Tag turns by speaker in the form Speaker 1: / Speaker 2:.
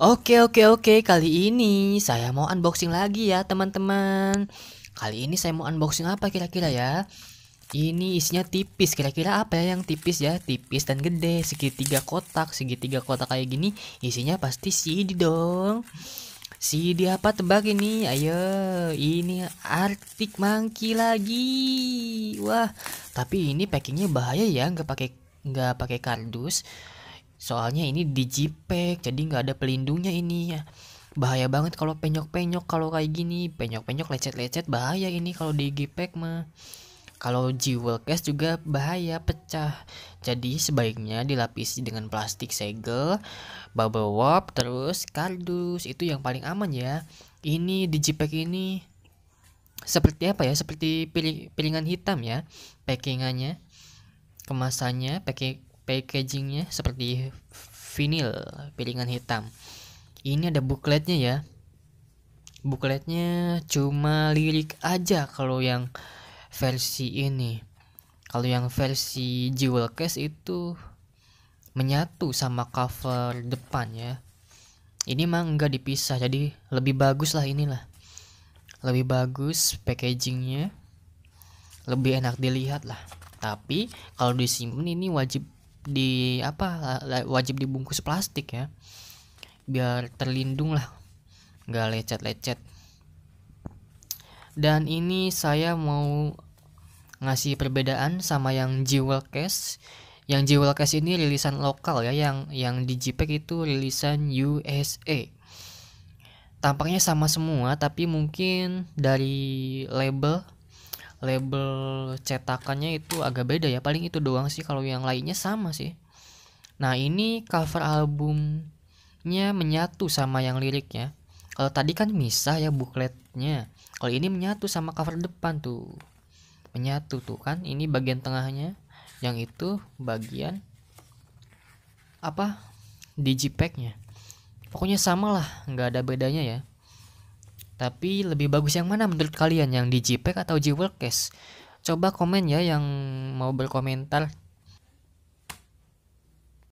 Speaker 1: Oke oke oke kali ini saya mau unboxing lagi ya teman-teman Kali ini saya mau unboxing apa kira-kira ya Ini isinya tipis kira-kira apa ya yang tipis ya Tipis dan gede segitiga kotak segitiga kotak kayak gini isinya pasti CD dong CD apa tebak ini ayo ini Arctic Monkey lagi Wah tapi ini packingnya bahaya ya nggak pakai nggak pakai kardus soalnya ini di jadi nggak ada pelindungnya ini ya bahaya banget kalau penyok-penyok kalau kayak gini penyok-penyok lecet-lecet bahaya ini kalau di mah kalau jewel case juga bahaya pecah jadi sebaiknya dilapisi dengan plastik segel bubble wrap terus kardus itu yang paling aman ya ini di ini seperti apa ya seperti piring, piringan hitam ya packingannya kemasannya packing packagingnya seperti vinil piringan hitam ini ada bukletnya ya bukletnya cuma lirik aja kalau yang versi ini kalau yang versi Jewel Case itu menyatu sama cover depan ya ini mah nggak dipisah jadi lebih bagus lah inilah lebih bagus packagingnya lebih enak dilihat lah tapi kalau disimpan ini wajib di apa wajib dibungkus plastik ya biar terlindung lah nggak lecet-lecet dan ini saya mau ngasih perbedaan sama yang jewel case yang jewel case ini rilisan lokal ya yang yang di JPEG itu rilisan USA tampaknya sama semua tapi mungkin dari label label cetakannya itu agak beda ya paling itu doang sih kalau yang lainnya sama sih nah ini cover albumnya menyatu sama yang liriknya kalau tadi kan misah ya bukletnya kalau ini menyatu sama cover depan tuh menyatu tuh kan ini bagian tengahnya yang itu bagian apa digipacknya pokoknya sama lah nggak ada bedanya ya tapi lebih bagus yang mana menurut kalian? Yang di JPEG atau JWorkcase? Coba komen ya yang mau berkomentar.